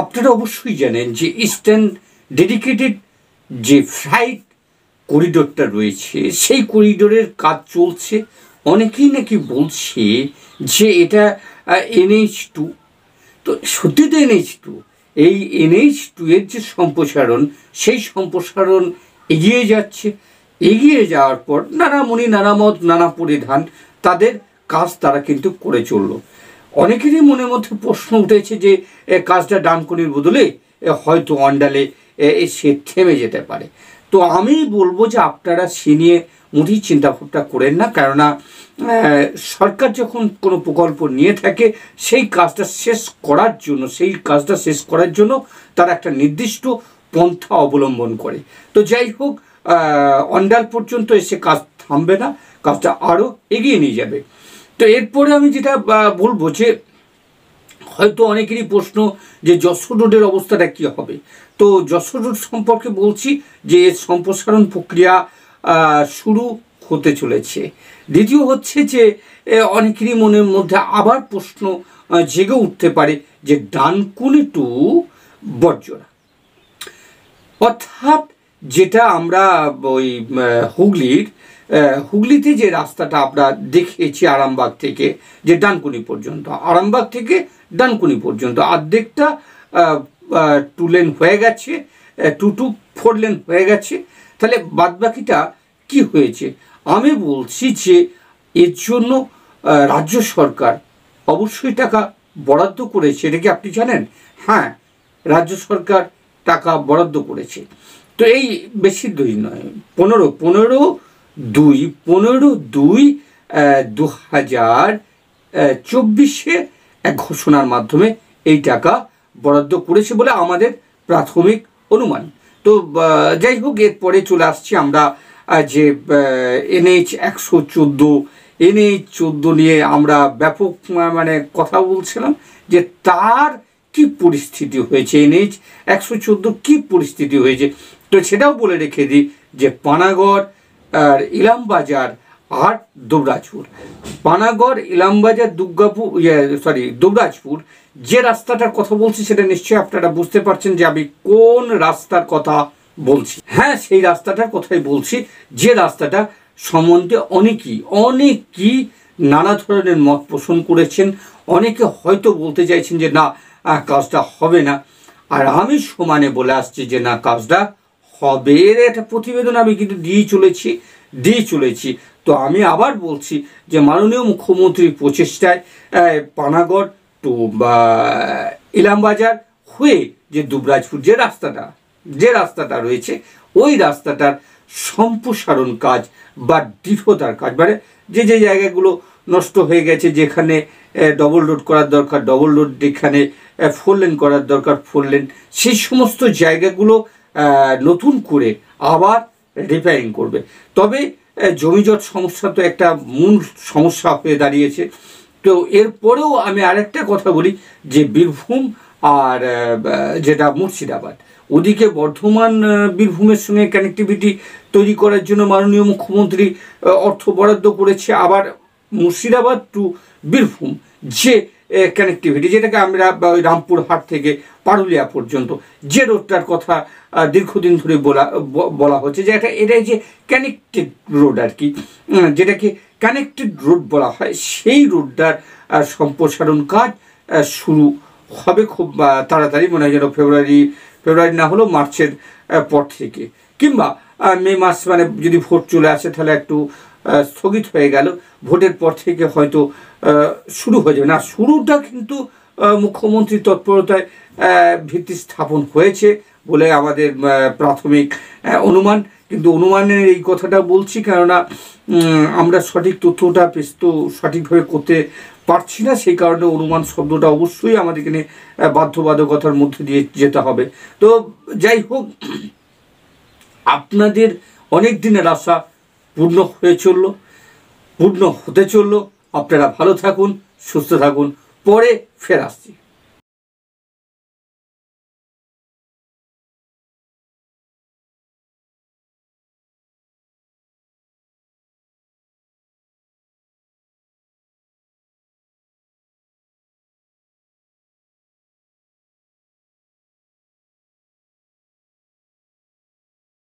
আপনারা অবশ্যই জানেন যে ইস্টার্ন ডেডিকেটেড যে ফ্লাইট করিডোরটা রয়েছে সেই করিডোরের কাজ চলছে অনেকেই নাকি বলছে যে এটা এনএইচ টু তো সত্যি তো এনএইচ টু এই এনএইচ টু এর যে সম্প্রসারণ সেই সম্প্রসারণ এগিয়ে যাচ্ছে এগিয়ে যাওয়ার পর নানা মনি নানা মত নানা পরিধান তাদের কাজ তারা কিন্তু করে চলল অনেকেরই মনের মধ্যে প্রশ্ন উঠেছে যে কাজটা ডানকুনির বদলে হয়তো অন্ডালে সে থেমে যেতে পারে তো আমি বলবো যে আপনারা সে নিয়ে মোটেই চিন্তাভাবনা করেন না কেননা সরকার যখন কোনো প্রকল্প নিয়ে থাকে সেই কাজটা শেষ করার জন্য সেই কাজটা শেষ করার জন্য তার একটা নির্দিষ্ট পন্থা অবলম্বন করে তো যাই হোক অন্ডাল পর্যন্ত এসে কাজ থামবে না কাজটা আরও এগিয়ে নিয়ে যাবে তো এরপরে আমি যেটা বলবো যে হয়তো অনেকেরই প্রশ্ন যে যশোর রোডের অবস্থাটা কী হবে তো যশোর রোড সম্পর্কে বলছি যে এর সম্প্রসারণ প্রক্রিয়া শুরু হতে চলেছে দ্বিতীয় হচ্ছে যে অনেকেরই মনের মধ্যে আবার প্রশ্ন জেগে উঠতে পারে যে ডানকুনি টু বর্জরা অর্থাৎ যেটা আমরা ওই হুগলির হুগলিতে যে রাস্তাটা আমরা দেখেছি আরামবাগ থেকে যে ডানকুনি পর্যন্ত আরামবাগ থেকে ডানকুনি পর্যন্ত অর্ধেকটা টু লেন হয়ে গেছে টু টু ফোর লেন হয়ে গেছে তাহলে বাদবাকিটা কি হয়েছে আমি বলছি যে এর জন্য রাজ্য সরকার অবশ্যই টাকা বরাদ্দ করেছে এটা কি আপনি জানেন হ্যাঁ রাজ্য সরকার টাকা বরাদ্দ করেছে তো এই বেশি দুই নয় পনেরো পনেরো দুই পনেরো দুই দু হাজার চব্বিশে এক ঘোষণার মাধ্যমে এই টাকা বরাদ্দ করেছে বলে আমাদের প্রাথমিক অনুমান তো যাই হোক এরপরে চলে আসছি আমরা যে এনএইচ একশো চোদ্দো এনএইচ চোদ্দো নিয়ে আমরা ব্যাপক মানে কথা বলছিলাম যে তার কি পরিস্থিতি হয়েছে এনএইচ একশো চোদ্দো কী পরিস্থিতি হয়েছে তো সেটাও বলে রেখে দিই যে পানাগড় আর ইলামবাজার আর দুবরাজপুর পানাগড় ইলামবাজার দুর্গাপুর সরি ইয়ে, দুবরাজপুর যে রাস্তাটার কথা বলছি সেটা নিশ্চয়ই আপনারা বুঝতে পারছেন যে আমি কোন রাস্তার কথা বলছি হ্যাঁ সেই রাস্তাটার কথাই বলছি যে রাস্তাটা সম্বন্ধে অনেকেই অনেকই নানা ধরনের মত পোষণ করেছেন অনেকে হয়তো বলতে চাইছেন যে না কাজটা হবে না আর আমি সমানে বলে আসছি যে না কাজটা হবে এর একটা প্রতিবেদন আমি কিন্তু দিয়ে চলেছি দিয়ে চলেছি তো আমি আবার বলছি যে মাননীয় মুখ্যমন্ত্রীর প্রচেষ্টায় পানাগড় টু ইলামবাজার হয়ে যে দুবরাজপুর যে রাস্তাটা যে রাস্তাটা রয়েছে ওই রাস্তাটার সম্প্রসারণ কাজ বা দৃঢ়তার কাজ মানে যে যে জায়গাগুলো নষ্ট হয়ে গেছে যেখানে ডবল রোড করার দরকার ডবল রোড যেখানে ফোর লেন করার দরকার ফোর লেন সেই সমস্ত জায়গাগুলো নতুন করে আবার রিপেয়ারিং করবে তবে জমিজট সমস্যা তো একটা মূল সমস্যা হয়ে দাঁড়িয়েছে তো এরপরেও আমি আরেকটা কথা বলি যে বীরভূম আর যেটা মুর্শিদাবাদ ওদিকে বর্ধমান বীরভূমের সঙ্গে কানেক্টিভিটি তৈরি করার জন্য মাননীয় মুখ্যমন্ত্রী অর্থ বরাদ্দ করেছে আবার মুর্শিদাবাদ টু বীরভূম যে কানেক্টিভিটি যেটাকে আমরা রামপুরহাট থেকে পারুলিয়া পর্যন্ত যে রোডটার কথা দীর্ঘদিন ধরে বলা বলা হচ্ছে যে এটা এটাই যে কানেক্টেড রোড আর কি যেটাকে কানেক্টেড রোড বলা হয় সেই রোডটার সম্প্রসারণ কাজ শুরু হবে খুব তাড়াতাড়ি মনে হয় যেন ফেব্রুয়ারি ফেব্রুয়ারি না হলেও মার্চের পর থেকে কিংবা মে মাস মানে যদি ভোট চলে আসে তাহলে একটু স্থগিত হয়ে গেল ভোটের পর থেকে হয়তো শুরু হয়ে যাবে না শুরুটা কিন্তু মুখ্যমন্ত্রীর তৎপরতায় ভিত্তি স্থাপন হয়েছে বলে আমাদের প্রাথমিক অনুমান কিন্তু অনুমানের এই কথাটা বলছি কেননা আমরা সঠিক তথ্যটা পেশ তো সঠিকভাবে করতে পারছি না সেই কারণে অনুমান শব্দটা অবশ্যই আমাদের এখানে বাধ্যবাধকতার মধ্যে দিয়ে যেতে হবে তো যাই হোক আপনাদের অনেক দিনের আশা পূর্ণ হয়ে চলল পূর্ণ হতে চলল আপনারা ভালো থাকুন সুস্থ থাকুন পরে ফের আসছি